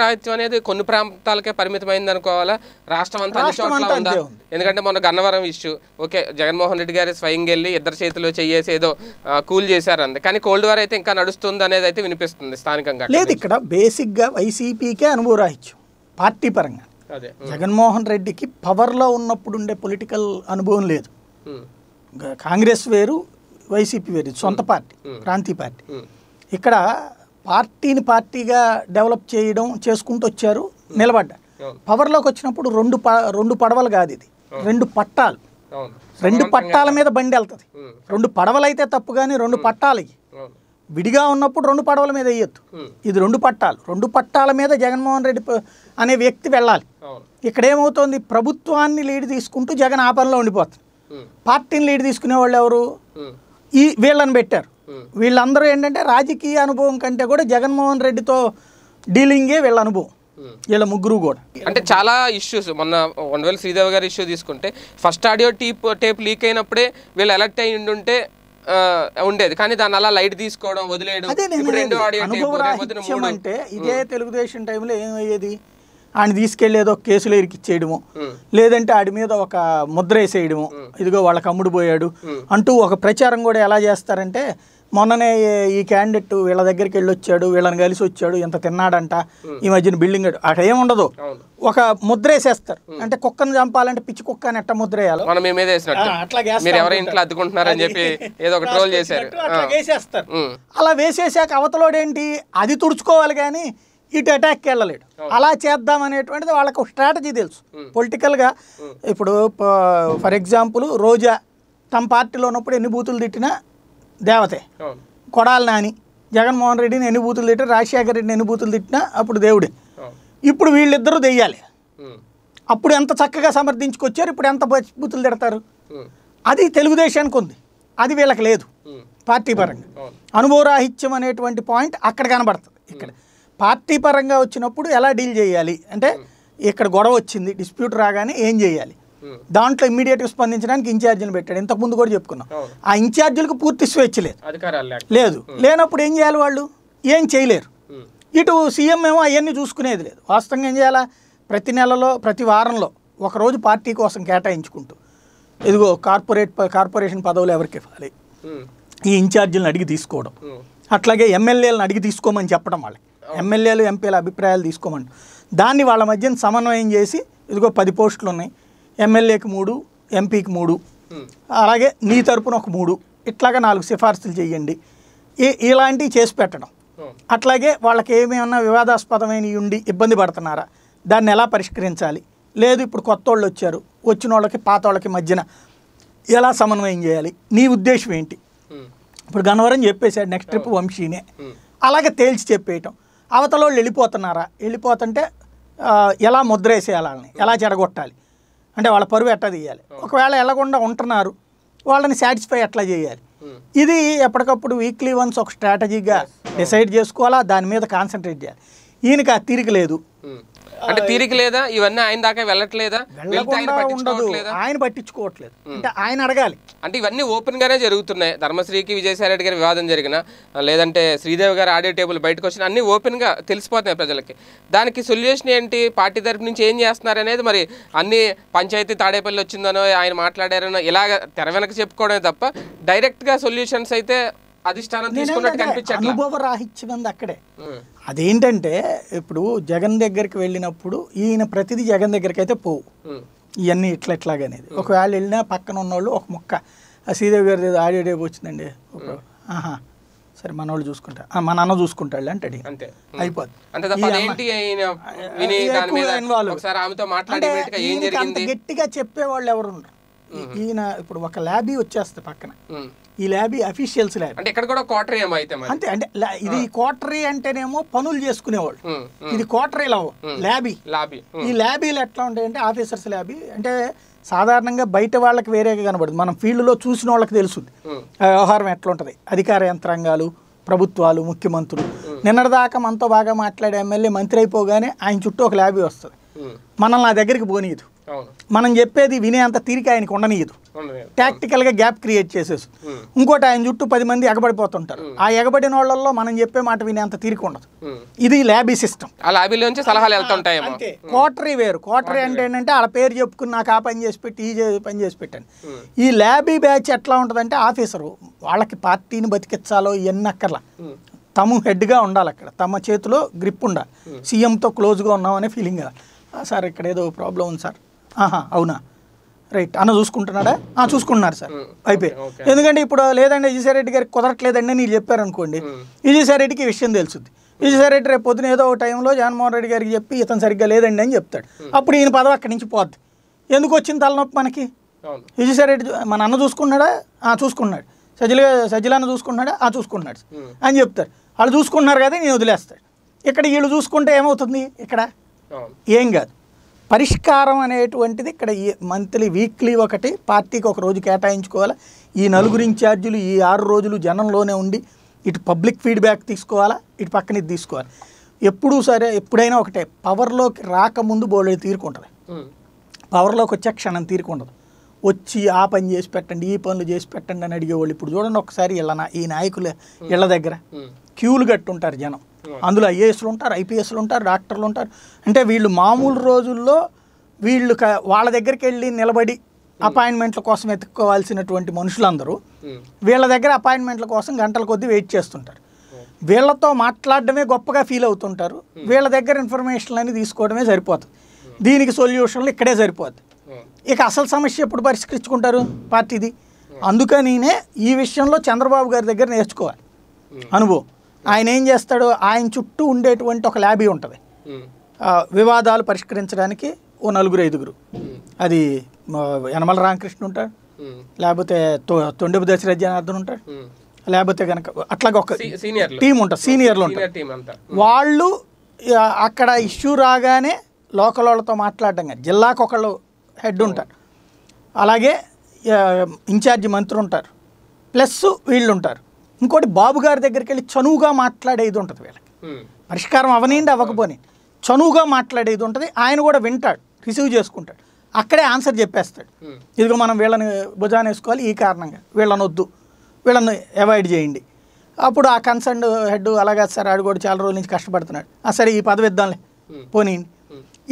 రాహిత్యం అనేది కొన్ని ప్రాంతాలకే పరిమితమైంది అనుకోవాలా రాష్ట్రం అంతా ఉందా ఎందుకంటే మొన్న గన్నవరం ఇష్యూ ఓకే జగన్మోహన్ రెడ్డి గారు స్వయంగా వెళ్ళి ఇద్దరు చేతిలో చేసి ఏదో కూల్ చేశారు అంది కానీ కోల్డ్ వార్ అయితే ఇంకా నడుస్తుంది అనేది అయితే వినిపిస్తుంది స్థానికంగా లేదు ఇక్కడ బేసిక్గా వైసీపీకే అనుభవ రాహిత్యం పార్టీ పరంగా అదే జగన్మోహన్ రెడ్డికి పవర్లో ఉన్నప్పుడు ఉండే పొలిటికల్ అనుభవం లేదు కాంగ్రెస్ వేరు వైసీపీ వేరు సొంత పార్టీ ప్రాంతీయ పార్టీ ఇక్కడ పార్టీని పార్టీగా డెవలప్ చేయడం చేసుకుంటూ వచ్చారు నిలబడ్డారు పవర్లోకి వచ్చినప్పుడు రెండు ప రెండు పడవలు కాదు ఇది రెండు పట్టాలు రెండు పట్టాల మీద బండి వెళ్తుంది రెండు పడవలు అయితే తప్పు కానీ రెండు పట్టాలు విడిగా ఉన్నప్పుడు రెండు పడవల మీద వేయొద్దు ఇది రెండు పట్టాలు రెండు పట్టాల మీద జగన్మోహన్ రెడ్డి అనే వ్యక్తి వెళ్ళాలి ఇక్కడ ఏమవుతుంది ప్రభుత్వాన్ని లీడ్ తీసుకుంటూ జగన్ ఆ ఉండిపోతుంది పార్టీని లీడ్ తీసుకునే వాళ్ళు ఎవరు ఈ వీళ్ళని పెట్టారు వీళ్ళందరూ ఏంటంటే రాజకీయ అనుభవం కంటే కూడా జగన్మోహన్ రెడ్డితో డీలింగే వీళ్ళ అనుభవం వీళ్ళ ముగ్గురు కూడా అంటే చాలా ఇష్యూస్ మొన్న వనవేల్ శ్రీదేవి గారి ఇష్యూ తీసుకుంటే first audio tape tape leak అయినప్పుడే వీళ్ళు ఎలక్ట్ అయి ఉంటే ఉండేది కానీ దాని అలా లైట్ తీసుకోవడం వదిలేయడం అంటే ఇదే తెలుగుదేశం టైంలో ఏమయ్యేది ఆయన తీసుకెళ్ళేదో ఏదో కేసులు ఇరికిచ్చేయడము లేదంటే ఆడి మీద ఒక ముద్ర వేసేయడము ఇదిగో వాళ్ళకి అమ్ముడు పోయాడు అంటూ ఒక ప్రచారం కూడా ఎలా చేస్తారంటే మొన్ననే ఈ క్యాండిడేట్ వీళ్ళ దగ్గరికి వెళ్ళి వచ్చాడు వీళ్ళని కలిసి వచ్చాడు ఇంత తిన్నాడంట ఈ మధ్యన బిల్డింగ్ అక్కడ ఏముండదు ఒక ముద్ర వేసేస్తారు అంటే కుక్కను చంపాలంటే పిచ్చి కుక్క అని ఎట్ట ముద్ర వేయాలి అట్లా చెప్పి అట్లా వేసేస్తారు అలా వేసేసాక అవతలోడేంటి అది తుడుచుకోవాలి కానీ ఇటు అటాక్కి వెళ్ళలేడు అలా చేద్దాం అనేటువంటిది వాళ్ళకు స్ట్రాటజీ తెలుసు పొలిటికల్గా ఇప్పుడు ఫర్ ఎగ్జాంపుల్ రోజా తమ పార్టీలో ఉన్నప్పుడు ఎన్ని బూతులు తిట్టినా దేవతే కొడాల నాని జగన్మోహన్ రెడ్డిని ఎన్ని బూతులు తిట్టిన రాజశేఖర రెడ్డిని ఎన్ని బూతులు తిట్టినా అప్పుడు దేవుడే ఇప్పుడు వీళ్ళిద్దరూ దెయ్యాలి అప్పుడు ఎంత చక్కగా సమర్థించుకొచ్చారు ఇప్పుడు ఎంత బూతులు తిడతారు అది తెలుగుదేశానికి ఉంది అది వీళ్ళకి లేదు పార్టీ పరంగా అనుభవరాహిత్యం అనేటువంటి పాయింట్ అక్కడ కనబడుతుంది ఇక్కడ పార్టీ పరంగా వచ్చినప్పుడు ఎలా డీల్ చేయాలి అంటే ఇక్కడ గొడవ వచ్చింది డిస్ప్యూట్ రాగానే ఏం చేయాలి దాంట్లో ఇమీడియట్గా స్పందించడానికి ఇన్ఛార్జీలు పెట్టాడు ఇంతకుముందు కూడా చెప్పుకున్నాం ఆ ఇన్ఛార్జీలకు పూర్తి స్వేచ్ఛ లేదు లేదు లేనప్పుడు ఏం చేయాలి వాళ్ళు ఏం చేయలేరు ఇటు సీఎం ఏమో అవన్నీ చూసుకునేది లేదు వాస్తవంగా ఏం చేయాలా ప్రతి నెలలో ప్రతి వారంలో ఒకరోజు పార్టీ కోసం కేటాయించుకుంటూ ఇదిగో కార్పొరేట్ కార్పొరేషన్ పదవులు ఎవరికి ఇవ్వాలి ఈ ఇన్ఛార్జీలను అడిగి తీసుకోవడం అట్లాగే ఎమ్మెల్యేలను అడిగి తీసుకోమని చెప్పడం వాళ్ళకి ఎమ్మెల్యేలు ఎంపీల అభిప్రాయాలు తీసుకోమని దాన్ని వాళ్ళ మధ్యన సమన్వయం చేసి ఇదిగో పది పోస్టులు ఉన్నాయి ఎమ్మెల్యేకి మూడు ఎంపీకి మూడు అలాగే నీ తరపున ఒక మూడు ఇట్లాగా నాలుగు సిఫార్సులు చేయండి ఇలాంటివి చేసి పెట్టడం అట్లాగే వాళ్ళకి ఏమైనా వివాదాస్పదమైన ఉండి ఇబ్బంది పడుతున్నారా దాన్ని ఎలా పరిష్కరించాలి లేదు ఇప్పుడు కొత్త వాళ్ళు వచ్చారు వచ్చిన వాళ్ళకి పాత వాళ్ళకి మధ్యన ఎలా సమన్వయం చేయాలి నీ ఉద్దేశం ఏంటి ఇప్పుడు గన్నవరం చెప్పేశాడు నెక్స్ట్ ట్రిప్ వంశీనే అలాగే తేల్చి చెప్పేయటం అవతల వాళ్ళు వెళ్ళిపోతున్నారా వెళ్ళిపోతుంటే ఎలా ముద్ర వేసేయాలని ఎలా చెడగొట్టాలి అంటే వాళ్ళ పరువు ఎట్లా తీయాలి ఒకవేళ వెళ్లకుండా ఉంటున్నారు వాళ్ళని సాటిస్ఫై ఎట్లా చేయాలి ఇది ఎప్పటికప్పుడు వీక్లీ వన్స్ ఒక స్ట్రాటజీగా డిసైడ్ చేసుకోవాలా దాని మీద కాన్సన్ట్రేట్ చేయాలి ఈయనకి ఆ తీరిక లేదు అంటే తీరిక లేదా ఇవన్నీ ఆయన దాకా వెళ్ళట్లేదా ఆయన పట్టించుకోవట్లేదు అంటే ఆయన అడగాలి అంటే ఇవన్నీ ఓపెన్ గానే జరుగుతున్నాయి ధర్మశ్రీకి విజయసాయి రెడ్డి గారి వివాదం జరిగిన లేదంటే శ్రీదేవి గారు ఆడియో టేబుల్ బయటకు వచ్చిన అన్ని ఓపెన్ గా తెలిసిపోతున్నాయి ప్రజలకి దానికి సొల్యూషన్ ఏంటి పార్టీ తరఫు నుంచి ఏం చేస్తున్నారు అనేది మరి అన్ని పంచాయతీ తాడేపల్లి వచ్చిందనో ఆయన మాట్లాడారనో ఇలాగ తెర వెనక చెప్పుకోవడమే తప్ప డైరెక్ట్ గా సొల్యూషన్స్ అయితే అధిష్టానం అనుభవ రాహిత్యం అక్కడే అదేంటంటే ఇప్పుడు జగన్ దగ్గరికి వెళ్ళినప్పుడు ఈయన ప్రతిదీ జగన్ దగ్గరికి అయితే పోవు ఇవన్నీ ఇట్లా ఇట్లాగనేది ఒకవేళ వెళ్ళినా పక్కన ఉన్నోళ్ళు ఒక ముక్క సీదేవి గారి ఆడియో డేబ్ వచ్చిందండి ఆహా సరే మన వాళ్ళు చూసుకుంటారు మా నాన్న చూసుకుంటాడు అంటే అడిగి గట్టిగా చెప్పేవాళ్ళు ఎవరు ఈయన ఇప్పుడు ఒక ల్యాబీ వచ్చేస్తే పక్కన ఈ ల్యాబీ అఫీషియల్స్ అంటే ఇక్కడ కూడా అంతే అంటే ఇది క్వార్టరీ అంటేనేమో పనులు చేసుకునేవాళ్ళు ఇది క్వార్టరీ లవ్ ల్యాబీ లాబీ ఈ ల్యాబీలు ఎట్లా ఉంటాయంటే ఆఫీసర్స్ ల్యాబీ అంటే సాధారణంగా బయట వాళ్ళకి వేరేగా కనబడుతుంది మనం ఫీల్డ్లో చూసిన వాళ్ళకి తెలుస్తుంది వ్యవహారం ఎట్లా ఉంటుంది అధికార యంత్రాంగాలు ప్రభుత్వాలు ముఖ్యమంత్రులు నిన్నటిదాకా మనతో బాగా మాట్లాడే ఎమ్మెల్యే మంత్రి అయిపోగానే ఆయన చుట్టూ ఒక ల్యాబీ వస్తుంది మనల్ని నా దగ్గరికి పోనీయదు మనం చెప్పేది వినే అంత తీరిక ఆయనకు ఉండనీయదు టాక్టికల్గా గ్యాప్ క్రియేట్ చేసేసు ఇంకోటి ఆయన చుట్టూ పది మంది ఎగబడిపోతుంటారు ఆ ఎగబడిన వాళ్ళల్లో మనం చెప్పే మాట వినే అంత తీరిక ఉండదు ఇది ల్యాబీ సిస్టమ్ సలహాలు కోటరీ వేరు కోటరీ అంటే ఏంటంటే ఆ పేరు చెప్పుకుని నాకు ఆ పని చేసి పెట్టి ఈ పని చేసి పెట్టాను ఈ ల్యాబీ బ్యాచ్ ఎట్లా ఉంటుందంటే ఆఫీసరు వాళ్ళకి పార్టీని బతికించాలో ఇవన్నీ అక్కర్లా తము హెడ్గా ఉండాలి అక్కడ తమ చేతిలో గ్రిప్ ఉండాలి సీఎంతో క్లోజ్గా ఉన్నామనే ఫీలింగ్ కదా సార్ ఇక్కడ ఏదో ప్రాబ్లం ఉంది సార్ ఆహా అవునా రైట్ అన్న చూసుకుంటున్నాడా చూసుకుంటున్నారు సార్ అయిపోయి ఎందుకంటే ఇప్పుడు లేదండి విజయసాయిరెడ్డి గారికి కుదరట్లేదండి నేను చెప్పారు అనుకోండి విజయసాయిరెడ్డికి విషయం తెలుసుద్ది విజయసాయిరెడ్డి రేపు పొద్దున ఏదో టైంలో జగన్మోహన్ రెడ్డి గారికి చెప్పి ఇతను సరిగ్గా లేదండి అని చెప్తాడు అప్పుడు ఈయన పదవి అక్కడి నుంచి పోద్ది ఎందుకు వచ్చింది తలనొప్పి మనకి విజయసాయిరెడ్డి మన అన్న చూసుకున్నాడా చూసుకున్నాడు సజ్జల అన్న చూసుకున్నాడా ఆ చూసుకున్నాడు అని చెప్తారు వాళ్ళు చూసుకున్నారు కదా నేను వదిలేస్తాడు ఇక్కడ వీళ్ళు చూసుకుంటే ఏమవుతుంది ఇక్కడ ఏం కాదు పరిష్కారం అనేటువంటిది ఇక్కడ మంత్లీ వీక్లీ ఒకటి పార్టీకి ఒక రోజు కేటాయించుకోవాలి ఈ నలుగురు ఇన్ఛార్జీలు ఈ ఆరు రోజులు జనంలోనే ఉండి ఇటు పబ్లిక్ ఫీడ్బ్యాక్ తీసుకోవాలా ఇటు పక్కన తీసుకోవాలి ఎప్పుడూ సరే ఎప్పుడైనా ఒకటే పవర్లోకి రాకముందు బోర్డు తీరుకుంటుంది పవర్లోకి వచ్చే క్షణం తీరుకుంటుంది వచ్చి ఆ పని చేసి పెట్టండి ఈ పనులు చేసి పెట్టండి అని అడిగేవాళ్ళు ఇప్పుడు చూడండి ఒకసారి ఇలా ఈ నాయకులు ఇళ్ళ దగ్గర క్యూలు కట్టుంటారు జనం అందులో ఐఏఎస్లు ఉంటారు ఐపీఎస్లు ఉంటారు డాక్టర్లు ఉంటారు అంటే వీళ్ళు మామూలు రోజుల్లో వీళ్ళు వాళ్ళ దగ్గరికి వెళ్ళి నిలబడి అపాయింట్మెంట్ల కోసం ఎత్తుకోవాల్సినటువంటి మనుషులందరూ వీళ్ళ దగ్గర అపాయింట్మెంట్ల కోసం గంటల కొద్దీ వెయిట్ చేస్తుంటారు వీళ్ళతో మాట్లాడడమే గొప్పగా ఫీల్ అవుతుంటారు వీళ్ళ దగ్గర ఇన్ఫర్మేషన్ అని తీసుకోవడమే సరిపోతుంది దీనికి సొల్యూషన్లు ఇక్కడే సరిపోద్ది ఇక అసలు సమస్య ఎప్పుడు పరిష్కరించుకుంటారు పార్టీది అందుకనినే ఈ విషయంలో చంద్రబాబు గారి దగ్గర నేర్చుకోవాలి అనుభవం ఆయన ఏం చేస్తాడు ఆయన చుట్టూ ఉండేటువంటి ఒక ల్యాబీ ఉంటుంది వివాదాలు పరిష్కరించడానికి ఓ నలుగురు ఐదుగురు అది యనమల రామకృష్ణ ఉంటాడు లేకపోతే తొండెపు దశరథ్ జనార్దన్ ఉంటాడు లేకపోతే కనుక అట్లాగే ఒక టీం ఉంటుంది సీనియర్లు ఉంటారు వాళ్ళు అక్కడ ఇష్యూ రాగానే లోకల్ వాళ్ళతో మాట్లాడడం కానీ జిల్లాకు ఒకళ్ళు హెడ్ ఉంటారు అలాగే ఇన్ఛార్జి మంత్రి ఉంటారు ప్లస్ వీళ్ళు ఉంటారు ఇంకోటి బాబుగారి దగ్గరికి వెళ్ళి చనువుగా మాట్లాడేది ఉంటుంది వీళ్ళకి పరిష్కారం అవనేయండి అవ్వకపోని చనువుగా మాట్లాడేది ఉంటుంది ఆయన కూడా వింటాడు రిసీవ్ చేసుకుంటాడు అక్కడే ఆన్సర్ చెప్పేస్తాడు ఇదిగో మనం వీళ్ళని భుజాన్ వేసుకోవాలి ఈ కారణంగా వీళ్ళని వద్దు వీళ్ళని అవాయిడ్ చేయండి అప్పుడు ఆ కన్సర్న్ హెడ్ అలాగే సార్ ఆడు కూడా చాలా రోజుల నుంచి కష్టపడుతున్నాడు ఆ సరే ఈ పదవి ఇద్దాంలే పోనీయండి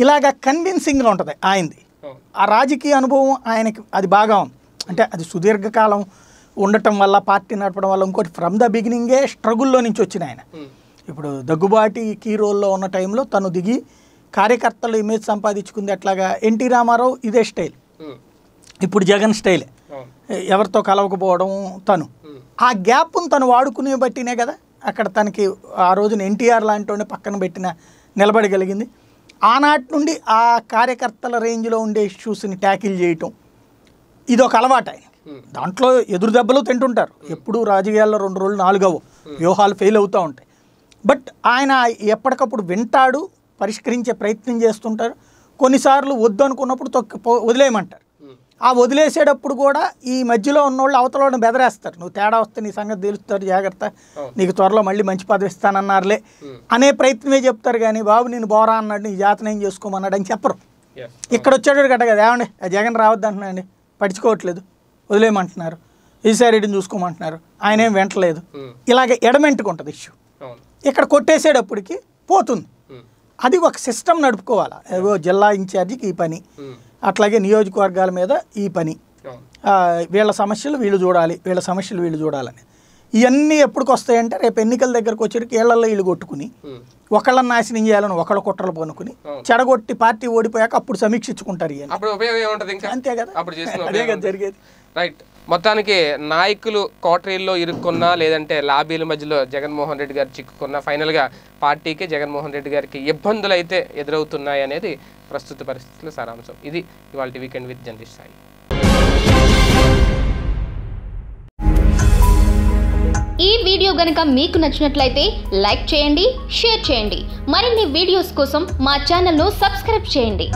ఇలాగ కన్విన్సింగ్లో ఉంటుంది ఆయనది ఆ రాజకీయ అనుభవం ఆయనకి అది బాగా ఉంది అంటే అది సుదీర్ఘకాలం ఉండటం వల్ల పార్టీ నడపడం వల్ల ఇంకోటి ఫ్రమ్ ద బిగినింగే స్ట్రగుల్లో నుంచి వచ్చిన ఆయన ఇప్పుడు దగ్గుబాటి కీ రోల్లో ఉన్న టైంలో తను దిగి కార్యకర్తలు ఇమేజ్ సంపాదించుకుంది అట్లాగా ఎన్టీ రామారావు ఇదే స్టైల్ ఇప్పుడు జగన్ స్టైల్ ఎవరితో కలవకపోవడం తను ఆ గ్యాప్ను తను వాడుకునే బట్టినే కదా అక్కడ తనకి ఆ రోజున ఎన్టీఆర్ లాంటి పక్కన పెట్టిన నిలబడగలిగింది ఆనాటి నుండి ఆ కార్యకర్తల రేంజ్లో ఉండే ఇష్యూస్ని ట్యాకిల్ చేయటం ఇదొక అలవాటు ఆయన దాంట్లో ఎదురు దెబ్బలు తింటుంటారు ఎప్పుడు రాజకీయాల్లో రెండు రోజులు నాలుగవ వ్యూహాలు ఫెయిల్ అవుతూ ఉంటాయి బట్ ఆయన ఎప్పటికప్పుడు వింటాడు పరిష్కరించే ప్రయత్నం చేస్తుంటారు కొన్నిసార్లు వద్దు అనుకున్నప్పుడు తొక్కి వదిలేయమంటారు ఆ వదిలేసేటప్పుడు కూడా ఈ మధ్యలో ఉన్నోళ్ళు అవతలని బెదరేస్తారు నువ్వు తేడా వస్తే నీ సంగతి తెలుస్తారు జాగ్రత్త నీకు త్వరలో మళ్ళీ మంచి పదవి ఇస్తానన్నారులే అనే ప్రయత్నమే చెప్తారు కానీ బాబు నేను బోరా అన్నాడు నీ జాతన ఏం చేసుకోమన్నాడు అని చెప్పరు ఇక్కడ వచ్చాడు కట్ట కదా ఏమండి జగన్ రావద్దంటున్నాండి పడుచుకోవట్లేదు వదిలేయమంటున్నారు ఈసారి ఇడిని చూసుకోమంటున్నారు ఆయన ఏం వెంటలేదు ఇలాగ ఎడమెంట్కి ఉంటుంది ఇష్యూ ఇక్కడ కొట్టేసేటప్పటికి పోతుంది అది ఒక సిస్టమ్ నడుపుకోవాలి ఏవో జిల్లా ఇన్ఛార్జికి ఈ పని అట్లాగే నియోజకవర్గాల మీద ఈ పని వీళ్ళ సమస్యలు వీళ్ళు చూడాలి వీళ్ళ సమస్యలు వీళ్ళు చూడాలని ఇవన్నీ ఎప్పటికి వస్తాయంటే రేపు ఎన్నికల దగ్గరకు వచ్చేటికి ఏళ్లలో ఇల్లు కొట్టుకుని ఒకళ్ళని నాశనం చేయాలని ఒకళ్ళ కుట్రలు పనుకుని చెడగొట్టి పార్టీ ఓడిపోయాక అప్పుడు సమీక్షించుకుంటారు అంతే కదా అదే కదా జరిగేది రైట్ మొత్తానికి నాయకులు కోటరీల్లో ఇరుక్కున్నా లేదంటే లాబీల మధ్యలో జగన్మోహన్ రెడ్డి గారు చిక్కుకున్నా ఫైనల్గా పార్టీకి జగన్మోహన్ రెడ్డి గారికి ఇబ్బందులు అయితే ఎదురవుతున్నాయి అనేది ప్రస్తుత పరిస్థితుల సారాంశం ఇది ఇవాళ వీకెండ్ విత్ జర్నలిస్ట్ సాయి ఈ వీడియో గనక మీకు నచ్చినట్లయితే లైక్ చేయండి షేర్ చేయండి మరిన్ని వీడియోస్ కోసం మా ఛానల్ను సబ్స్క్రైబ్ చేయండి